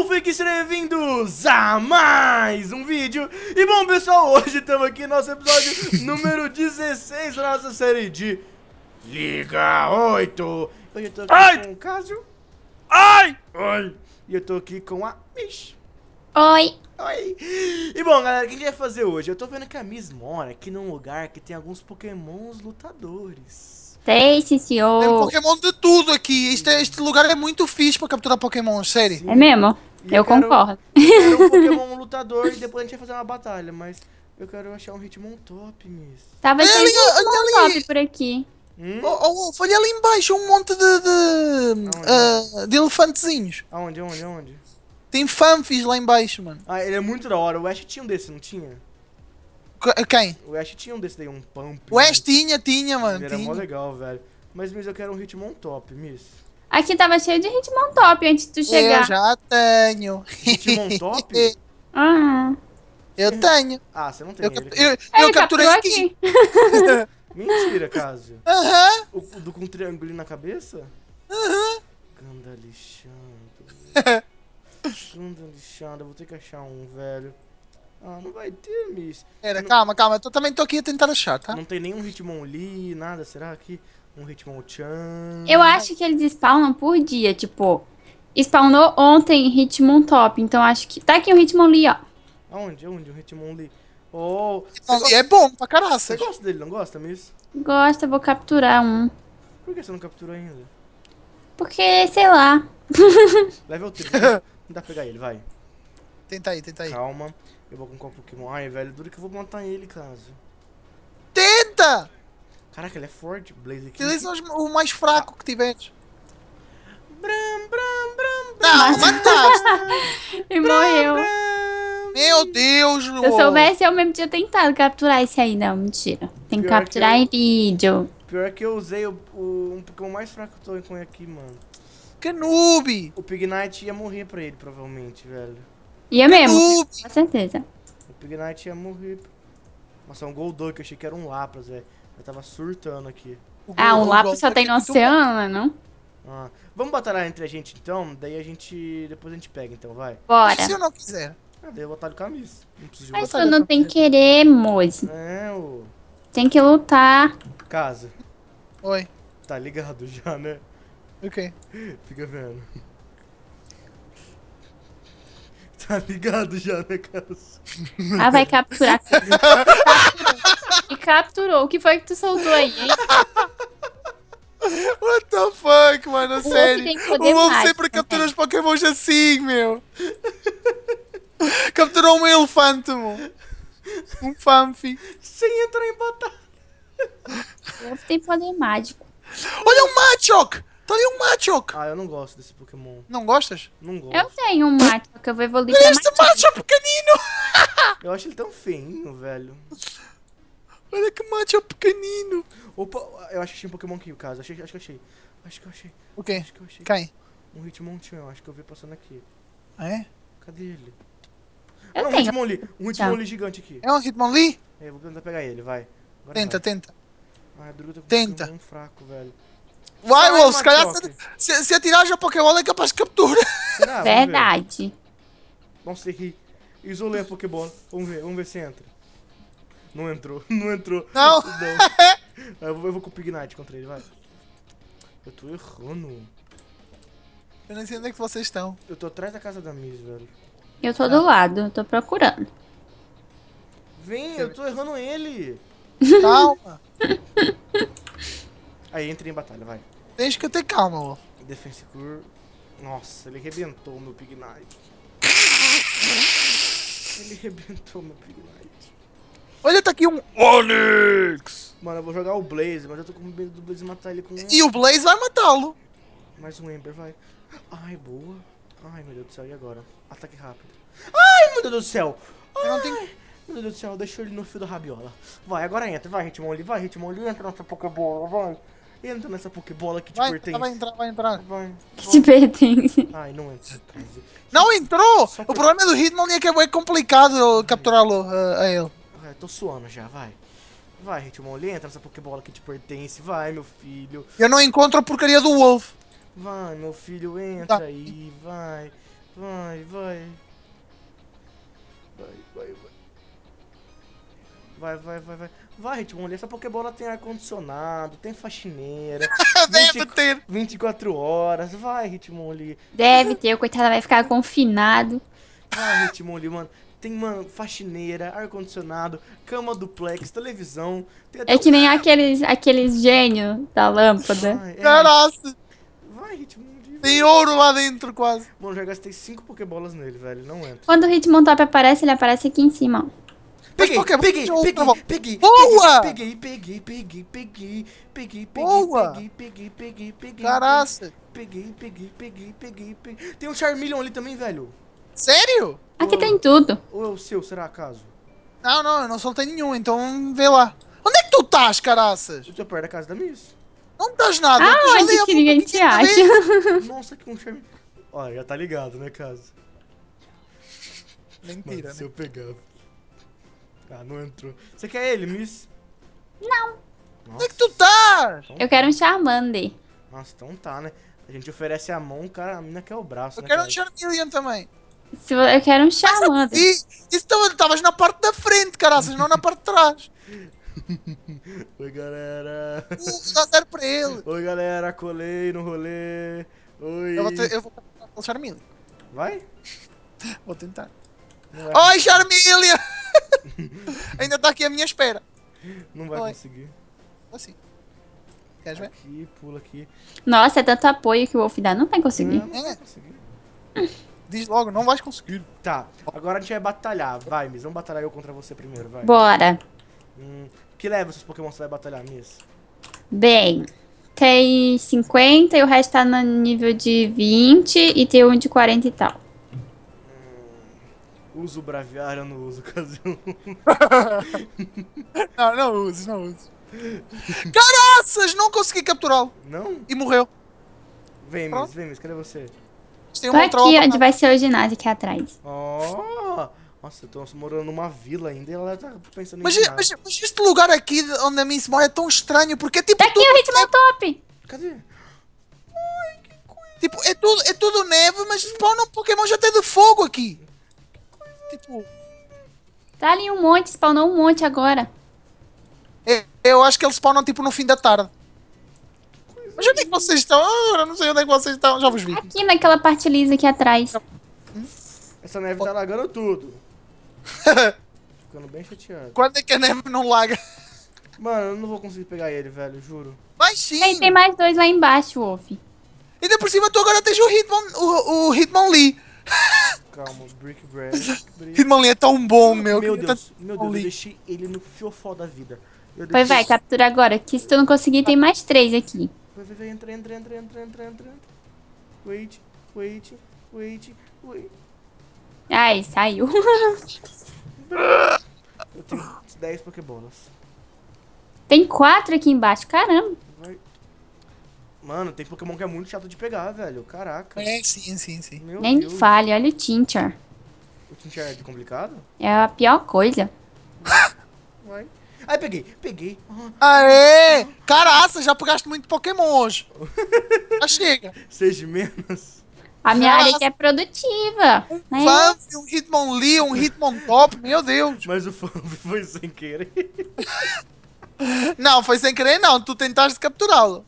Então sejam bem-vindos a mais um vídeo E bom pessoal, hoje estamos aqui no nosso episódio número 16 da nossa série de Liga 8 Hoje eu tô aqui Ai. com o Casio Ai! Oi! E eu tô aqui com a Mish Oi! Oi! E bom galera, o que a gente vai fazer hoje? Eu tô vendo que a Miss mora aqui num lugar que tem alguns pokémons lutadores tem, senhor. Tem Pokémon de tudo aqui. Este, este lugar é muito fixe pra capturar Pokémon, sério. É mesmo? E eu, eu quero, concordo. Eu quero um Pokémon lutador e depois a gente vai fazer uma batalha, mas eu quero achar um Hitmon top, Miss. Tava tá, é, ali, olha ali, top por aqui. Hum? Oh, oh, olha ali embaixo um monte de. de, uh, de elefantezinhos. Aonde, onde, onde? Tem fanfis lá embaixo, mano. Ah, ele é muito da hora. O Ash tinha um desse, não tinha? Quem? O Ash tinha um desse daí, um pump. O Ash tinha, tinha, mano. Ele tinha. era mó legal, velho. Mas, Miss, eu quero um Hitmon top, Miss. Aqui tava cheio de Hitmon Top antes de tu chegar. Eu já tenho. Hitmon Top? Aham. Eu tenho. Ah, você não tem. Eu, ele. eu, eu capturei aqui. Mentira, Cássio. Aham. Uh -huh. do com um triângulo na cabeça? Aham. Uh -huh. Ganda lixando. Ganda lixando. vou ter que achar um, velho. Ah, não vai ter, Miss. Pera, não... calma, calma. Eu também tô aqui tentando achar, tá? Não tem nenhum Hitmonlee, nada. Será que um chan. Eu acho que eles spawnam por dia, tipo. Spawnou ontem ritmo top, então acho que. Tá aqui o ritmo ali, ó. Aonde? Onde? O um ali? Oh, Hitmonlee é bom pra caralho. Você gosta dele, não gosta, Miss? Gosta, vou capturar um. Por que você não capturou ainda? Porque, sei lá. Level 3. Né? não dá pra pegar ele, vai. Tenta aí, tenta aí. Calma. Eu vou com um Pokémon. Ai, velho, duro que eu vou matar ele, caso. Tenta! Caraca, ele é forte, Blaze King. Eles é são o mais fraco que tivemos. Bram, bram, bram, bram. Não, mataste. Tá. e bram, morreu. Bram. Meu Deus, Lu. Se eu soubesse, eu mesmo tinha tentado capturar esse aí. Não, mentira. Tem que capturar que eu- em vídeo. Pior que eu usei o, o- um Pokémon mais fraco que eu tô com aqui, mano. Que noob! O Pignite ia morrer pra ele, provavelmente, velho. E é mesmo. Noob! Com certeza. O Pignite ia morrer. Nossa, é um Golduck, eu achei que era um Lapras, velho. Eu tava surtando aqui. ah, o, lápis só tá tem no oceano, né, não? Ah, vamos batalhar entre a gente então, daí a gente. Depois a gente pega então, vai. Bora. Se eu não quiser. Ah, daí eu botar camisa. Não preciso Mas tu não tem querer, moço. É, o. Tem que lutar. Casa. Oi. Tá ligado já, né? Ok. Fica vendo. Tá ligado já, né, Casa? Ah, vai capturar. E capturou. O que foi que tu soltou aí, hein? What the fuck, mano? O sério. O Wolf sempre captura os pokémons assim, meu. Capturou um elefante, mano. Um fanfi. Sem entrar em batalha. O Wolf tem poder mágico. Olha o Machoke! Tá ali um Machoke! Ah, eu não gosto desse Pokémon. Não gostas? Não gosto. Eu tenho um Machoke, eu vou evoluir Olha este Machoke pequenino! eu acho ele tão feinho, velho. Olha que é pequenino. Opa, eu acho que tinha um Pokémon aqui, o caso. Achei, acho que achei. Acho que eu achei. O quê? Acho que eu achei. Cai. Um Hitmonchan, eu acho que eu vi passando aqui. Ah, é? Cadê ele? Eu não, um Hitmonlee. Um Hitmonlee gigante aqui. É um Hitmonlee? É, vou tentar pegar ele, vai. Agora tenta, vai. tenta. Ah, Druga tá com tenta. um fraco, velho. Vai, Wolf, se calhar se, se atirar já Pokébola é capaz de captura. Será? Verdade. Nossa, ter que a Pokébola. Vamos ver, vamos ver se entra. Não entrou, não entrou. Não! não. Eu, vou, eu vou com o Pignite contra ele, vai. Eu tô errando. Eu não sei onde é que vocês estão. Eu tô atrás da casa da Miss, velho. Eu tô ah. do lado, eu tô procurando. Vem, eu tô errando ele. Calma. Aí, entra em batalha, vai. Deixa que eu tenho calma, ó. Defense Cure. Nossa, ele arrebentou o meu Pignite. Ele arrebentou meu Pignite. Olha, tá aqui um Onix! Mano, eu vou jogar o Blaze, mas eu tô com medo do Blaze matar ele com um... E o Blaze vai matá-lo! Mais um Ember, vai. Ai, boa. Ai, meu Deus do céu, e agora? Ataque rápido. Ai, meu Deus do céu! Ai, não tenho... Meu Deus do céu, deixou ele no fio da rabiola. Vai, agora entra, vai, Hitmonlee, vai, Hitmonlee, entra nessa Pokébola, vai. Entra nessa Pokébola que te vai, pertence. Vai entrar, vai entrar. Vai. Te pertence. Ai, não entra. Não entrou? Só o problema é do Hitmonlee é que é complicado capturá-lo uh, a ele. Ai, tô suando já, vai. Vai, Hitmonlee entra nessa Pokébola que te pertence. Vai, meu filho. Eu não encontro a porcaria do Wolf. Vai, meu filho, entra tá. aí. Vai, vai, vai. Vai, vai, vai. Vai, vai, vai, vai. Vai, essa Pokébola tem ar-condicionado, tem faxineira. Deve 20, ter. 24 horas. Vai, Hitmonlee. Deve ter, o coitado vai ficar confinado. Vai, Hitmonlee mano. Tem, mano, faxineira, ar-condicionado, cama duplex, televisão. é que um... nem aqueles, aqueles gênios da lâmpada. Ai, é. Caraca! Vai, ritmo. Tem ouro lá dentro, quase. Mano, já gastei 5 pokebolas nele, velho. Não entra. Quando o top aparece, ele aparece aqui em cima, ó. Peguei, peguei, peguei, peguei, peguei. Boa! Peguei, peguei, peguei, peguei, peguei, peguei, Boa! peguei, peguei, peguei, peguei. Caraca! Peguei, peguei, peguei, peguei, peguei. Tem um Charmeleon ali também, velho. Sério? Aqui tem tudo. Ou é o seu, será acaso? Não, não, eu não soltei nenhum, então vê lá. Onde é que tu estás, caraças? Eu tô perto da casa da Miss. Não estás nada. Ah, eu onde que ninguém te acha? Nossa, que um charme. Olha, já tá ligado, né, casa? Mentira, Mano, né? se eu pegar... Ah, não entrou. Você quer ele, Miss? Não. Nossa. Onde é que tu tá? Então eu tá. quero um Charmander. Nossa, então tá, né? A gente oferece a mão, cara, a mina quer o braço, Eu né, quero cara? um Charmeleon também. Se eu quero um xamã. E estavas na parte da frente, caraças, não na parte de trás. Oi, galera. Uh, dá zero pra ele. Oi, galera, colei no rolê. Oi. Eu vou, te, eu vou o Charmeleon. Vai? Vou tentar. Vai. Oi, Charmeleon! Ainda está aqui à minha espera. Não vai Oi. conseguir. Assim. Queres ver? Aqui, pula aqui. Nossa, é tanto apoio que o Wolf dá. Não vai conseguir. Não, não vai é. conseguir. Diz logo, não vai conseguir. Tá, agora a gente vai batalhar. Vai, Miss, vamos batalhar eu contra você primeiro, vai. Bora. Hum, que leva esses Pokémon você vai batalhar, Miss? Bem, tem 50 e o resto tá no nível de 20 e tem um de 40 e tal. Hum, uso braviário, eu não uso Casio não, não uso, não uso. Caraças, não consegui capturá-lo. Não? E morreu. Vem, Miss, vem, Miss, cadê você? Tem uma aqui, onde vai ser o ginásio aqui atrás. Oh, nossa, eu tô morando numa vila ainda e ela tá pensando mas, em Mas, mas esse lugar aqui onde a Miss mora é tão estranho, porque é tipo... Tá aqui é o Ritmo tempo... Top! Cadê? Ai, que coisa... Tipo, é tudo, é tudo neve, mas spawnam já até tá de fogo aqui. Tipo... Tá ali um monte, spawnou um monte agora. É, eu acho que eles spawnam tipo no fim da tarde onde é que vocês estão. Ah, eu não sei onde é que vocês estão. Já vos vi. Aqui naquela parte lisa aqui atrás. Essa neve tá lagando tudo. Ficando bem chateado. Quando é que a neve não laga? Mano, eu não vou conseguir pegar ele, velho, juro. Mas sim! Tem, tem mais dois lá embaixo, Wolf. E depois por cima tu agora deixa o Hitmon, o, o Lee. Calma, Brick Bread. Lee é tão bom, meu. Meu Deus, meu Deus, eu deixei ele no fiofó da vida. Pois vai, captura agora, que se tu não conseguir tem mais três aqui. Vai, vai, vai, entra, entra, entra, entra, entra, entra. Wait, wait, wait, wait. Ai, saiu. Eu tenho 10 pokebolas. Tem quatro aqui embaixo, caramba. Vai. Mano, tem Pokémon que é muito chato de pegar, velho. Caraca. É, sim, sim, sim. Meu Nem Deus. fale, olha o Tinchar. O Tinchar é complicado? É a pior coisa. Vai. Aí peguei, peguei. Uhum. Aê! Caraca, já gasto muito Pokémon hoje. já chega. Seis menos. A minha Nossa. área que é produtiva. Um né? Fanf, um Hitmonlee, um Hitmontop, meu Deus. Mas o Fanf foi sem querer. Não, foi sem querer não, tu tentaste capturá-lo.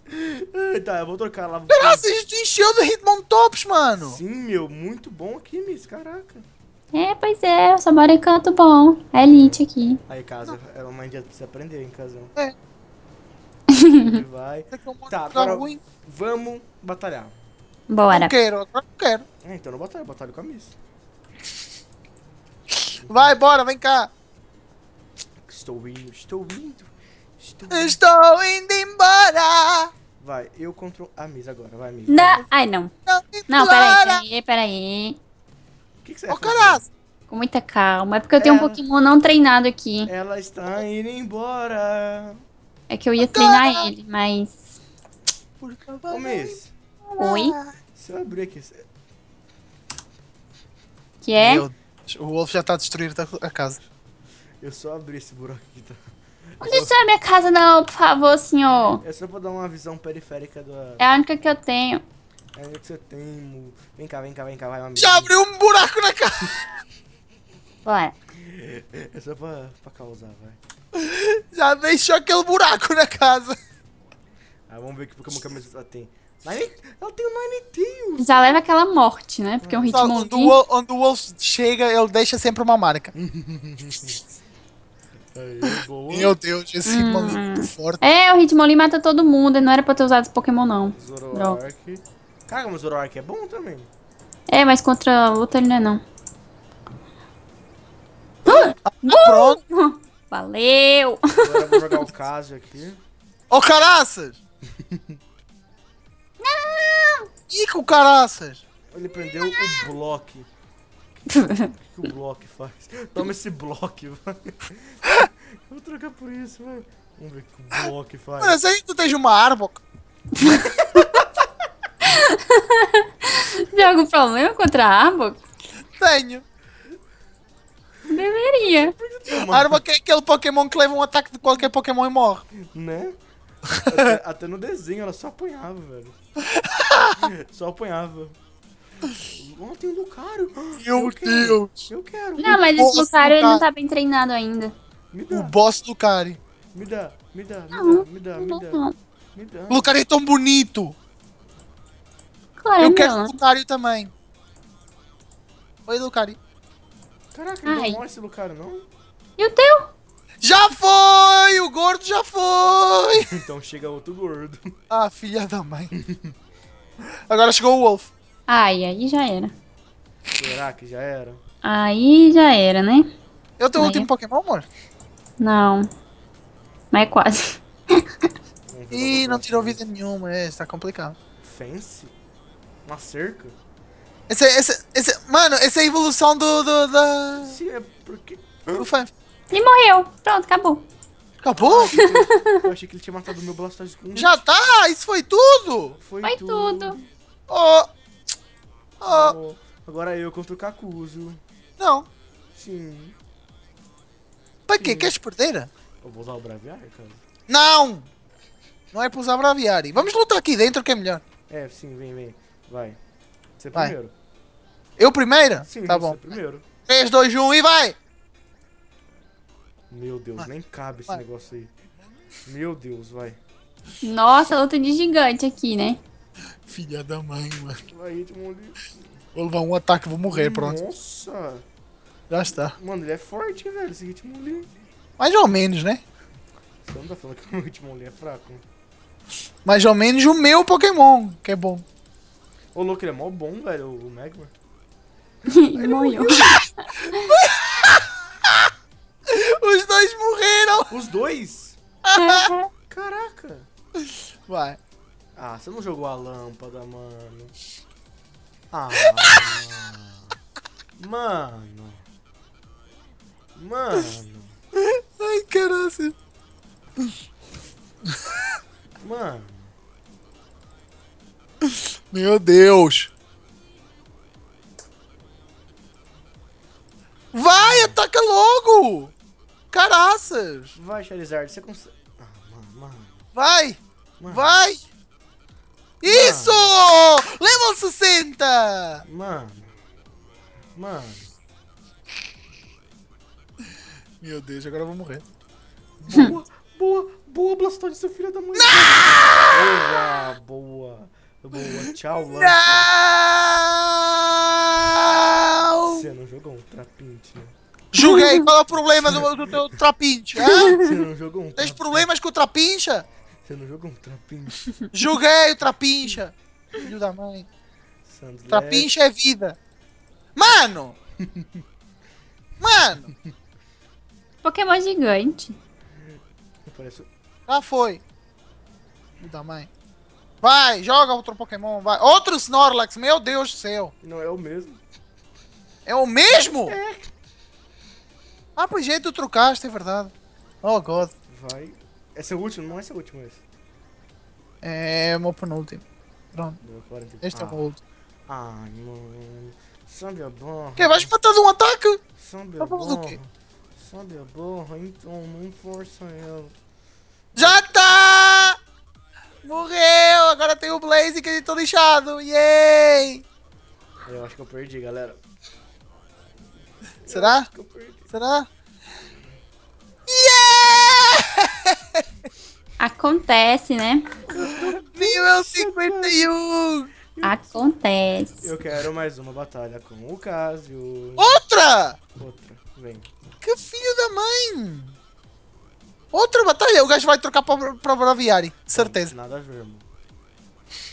Tá, eu vou trocar lá. Caraca, a gente encheu do Hitmon mano. Sim, meu, muito bom aqui, Miss, caraca. É, pois é, eu só moro em canto bom. É elite aqui. Aí, casa, é uma mãe de aprender em casão. É. vai. É tá, agora ruim. vamos batalhar. Bora. Não quero, agora não quero. É, então não batalha, batalha com a Miss. Vai, bora, vem cá. Estou indo, estou indo. Estou indo, estou indo embora. Vai, eu contra a Miss agora, vai, Miss. Não, ai não. Não, não peraí, peraí, peraí. O que, que você Ô, caralho! Com muita calma. É porque eu tenho um é. Pokémon não treinado aqui. Ela está indo embora. É que eu ia treinar cara. ele, mas. Por favor. Ô, Miss. Oi? Se eu abrir aqui. Que é? Meu, o Wolf já está destruindo a casa. Eu só abri esse buraco aqui, tá? Não destrói minha casa não, por favor, senhor. É só pra dar uma visão periférica da... É a única que eu tenho é Vem cá, vem cá, vem cá, vai, amigo. Já abriu um buraco na cara! Ué. É só pra, pra causar, vai. Já deixou aquele buraco na casa. Ah, vamos ver que Pokémon camisa ela tá tem. Ela tem o Ninetales. Já leva aquela morte, né? Porque é um Hitmonlee... Onde, o, o Wolf chega, ele deixa sempre uma marca. Aí, Meu Deus, esse hum. Hitmonlee é muito forte. É, o Hitmonlee mata todo mundo. não era pra ter usado esse Pokémon, não. Zoroark. Droga. Carga mas o Zoroark é bom também. É, mas contra a outra ele não é não. Ah, pronto. Valeu. Agora eu vou jogar o caso aqui. Ô, caraças! Não! Ico, caraças! Ele prendeu o bloco. O que o bloco faz? Toma esse bloco, vai. vou trocar por isso, vai. Vamos ver o que o bloco faz. Mas aí tu tens uma árvore. Tem algum problema contra a arma? Tenho. Deveria. A arma é aquele Pokémon que leva um ataque de qualquer Pokémon e morre. Né? Até, até no desenho ela só apanhava, velho. só apanhava. Ontem o Lucario. Ah, Meu eu Deus. Quero, eu quero. Não, mas esse Lucario ele não tá bem treinado ainda. O boss Lucario. Me dá, me dá, me não, dá, me dá, me dá. Me dá. Lucario é tão bonito. Claro, eu quero o Lucario também. Oi, Lucario. Caraca, não é esse Lucario, não? E o teu? Já foi! O gordo já foi! Então chega outro gordo. Ah, filha da mãe. Agora chegou o Wolf. Ai, aí já era. Será que já era? Aí já era, né? Eu tenho o último Pokémon, amor? Não. Mas é quase. Ih, não tirou vida nenhuma, é, está complicado. Fancy? Uma cerca? Esse, esse, esse, mano, essa é a evolução do. do da. Sim, é porque. Do fan. Ele morreu. Pronto, acabou. Acabou? Eu achei que ele tinha matado o meu Blastoise um. Já tá? Isso foi tudo? Foi, foi tudo. tudo. Oh. Oh. oh. Agora eu contra o Cacuzo. Não. Sim. Pra quê? Quer perder? Eu vou usar o Braviário, cara. Não! Não é pra usar o Braviário. Vamos lutar aqui dentro que é melhor. É, sim, vem, vem. Vai. Você vai. primeiro. Eu primeira? Sim, tá bom. primeiro. 3, 2, 1 e vai! Meu Deus, vai. nem cabe vai. esse negócio aí. Meu Deus, vai. Nossa, luta de gigante aqui, né? Filha da mãe, mano. Vai, vou levar um ataque e vou morrer, pronto. Nossa! Já está. Mano, ele é forte, velho, esse ali. Mais ou menos, né? Você não tá falando que o ritmo ali é fraco, né? Mais ou menos o meu Pokémon, que é bom. Ô, louco, ele é mó bom, velho, o Magma. Ele morreu. Os dois morreram! Os dois? Caraca! Vai. Ah, você não jogou a lâmpada, mano. Ah. mano. Mano. Ai, caralho. Mano. Meu Deus! Vai, ataca logo! Caraças! Vai, Charizard, você consegue. Ah, mano, mano. Vai! Mano. Vai! Isso! Level 60! Mano. Mano. Meu Deus, agora eu vou morrer. Boa, boa, boa, Blastoise, seu filho da mãe. Boa, boa. Boa, tchau, mano. Não! Você não jogou um trapint, né? Joguei, qual é o problema do, do teu trapinche? É? Você não jogou um tem problemas com o trapincha? Você não jogou um trapincha? Joguei o trapincha. Filho da mãe. Trapincha é vida. Mano! Mano! Pokémon gigante. ah foi. Filho da mãe. Vai, joga outro Pokémon, vai. Outro Snorlax, meu Deus do céu. Não é o mesmo. É o mesmo? É. Ah, por jeito é, tu trocaste, é verdade. Oh, God. Vai. Esse é o último? Não é esse o último, esse. É, é o meu penúltimo. Pronto. Este ah. é o meu último. Ai, mano. Sambiaborra. É que? Vais matar de um ataque? Sambiaborra. Tá Sambiaborra, então não força ele. Já tá! Morreu! Agora tem o Blaze que ele tá lixado. Yay! Eu acho que eu perdi, galera. Será? Eu perdi. Será? Yeah! Acontece, né? Nível 51! Acontece. Eu quero mais uma batalha com o Casio. Outra? Outra, vem. Que filho da mãe! Outra batalha, tá o gajo vai trocar pra, pra Braviari, certeza. Nada a ver, mano.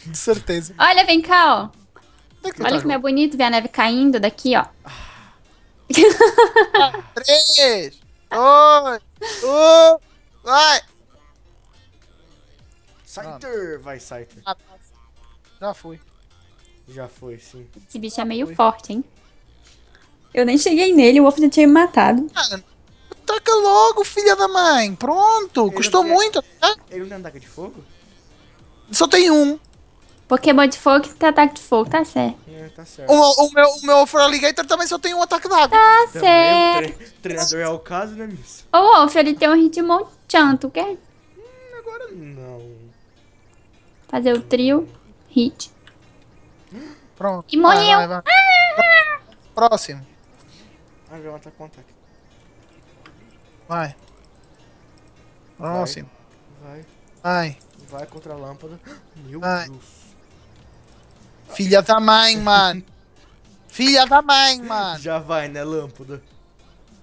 De certeza. Olha, vem cá, ó. Que Olha tá como é bonito ver a neve caindo daqui, ó. Ah. Três, dois, um, vai! Scyther! Vai, Scyther. Ah, tá. Já foi. Já foi, sim. Esse bicho Já é meio foi. forte, hein? Eu nem cheguei nele, o Wolf já tinha me matado. Ah, Ataca logo, filha da mãe. Pronto, ele custou tem... muito. Tá? Ele não tem ataque de fogo? Só tem um. Pokémon de fogo tem ataque de fogo, tá certo. É, tá certo. O, o, meu, o meu Alligator também só tem um ataque d'água. Tá também é certo. Tre treinador é o caso, né, Miss? O Wolf, ele tem um Hitmonchan, tu quer? Hum, agora não. Fazer o trio, hit. Pronto. E morreu. Vai, vai, vai. Ah! Próximo. Ah, meu, tá ataque. Vai. Próximo. Vai. Vai. Vai, contra a lâmpada. Meu Vai. Deus. Filha da mãe, mano. Filha da mãe, mano. Já vai, né, lâmpada?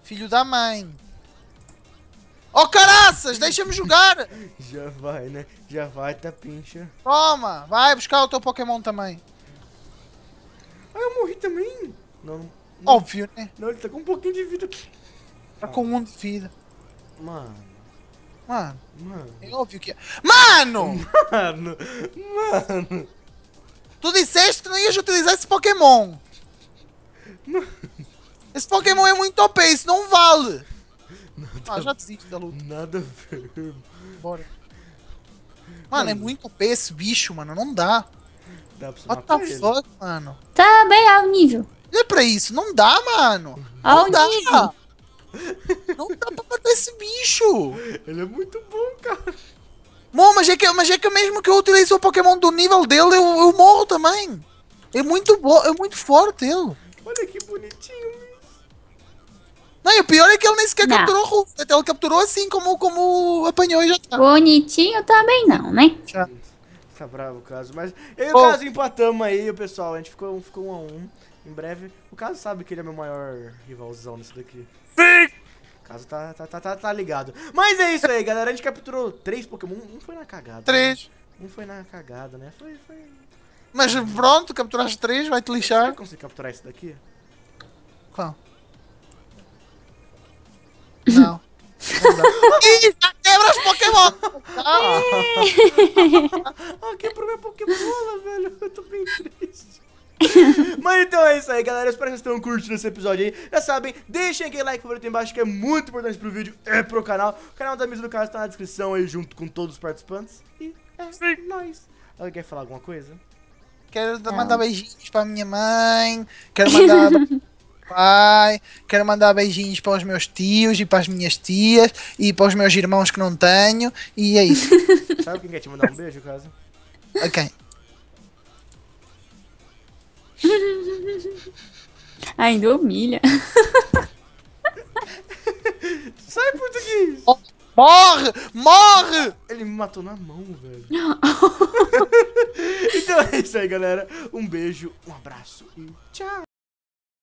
Filho da mãe. Ó, oh, caraças, deixa-me jogar. Já vai, né? Já vai, tá pincha. Toma, vai buscar o teu Pokémon também. Ah, eu morri também? Não, não. Óbvio, né? Não, ele tá com um pouquinho de vida aqui. Tá com um de vida. Mano. Mano. Mano. É óbvio que é. Mano! Mano! Mano! Tu disseste que não ias utilizar esse Pokémon. Mano. Esse Pokémon é muito OP, isso não vale. Nada, ah, já desisto da luta. Nada a ver. Bora. Mano, é mano, é muito OP esse bicho, mano. Não dá. Dá pra What the fuck, mano? Tá bem ao nível. Olha é pra isso. Não dá, mano. Ao não nível. Dá. Não dá pra matar esse bicho! Ele é muito bom, cara. Bom, mas é que, mas é que mesmo que eu utilize o Pokémon do nível dele, eu, eu morro também. É muito bom, é muito forte ele. Olha que bonitinho. Não, e o pior é que ele nem sequer não. capturou o ele capturou assim como, como apanhou e já tá. Bonitinho também não, né? Já. Tá. tá bravo o caso, mas e o oh. caso empatamos aí, pessoal, a gente ficou, ficou um a um. Em breve, o caso sabe que ele é meu maior rivalzão nesse daqui. Sim! Caso tá, tá, tá, tá, tá ligado. Mas é isso aí, galera. A gente capturou três Pokémon. Um foi na cagada. Três. Né? Um foi na cagada, né? Foi, foi... Mas pronto, capturaste três, vai te lixar. Será que consigo capturar esse daqui? Qual? Não. Ih, quebra os Pokémon! ah, quebrou meu Pokémon, velho. Eu tô bem triste. Mas então é isso aí, galera. espero que vocês tenham curtido esse episódio aí. Já sabem, deixem aquele like favorito aí embaixo que é muito importante pro vídeo e pro canal. O canal da Misa do Caso tá na descrição aí junto com todos os participantes. E é Sim. nóis. Alguém quer falar alguma coisa? Quero Não. mandar beijinhos pra minha mãe. Quero mandar. pai, quero mandar beijinhos para os meus tios e para as minhas tias e para os meus irmãos que não tenho, e é isso. Sabe quem quer te mandar um beijo, caso? Ok. Ainda humilha. Sai, português! Morre! Morre! Ele me matou na mão, velho. então é isso aí, galera. Um beijo, um abraço e tchau!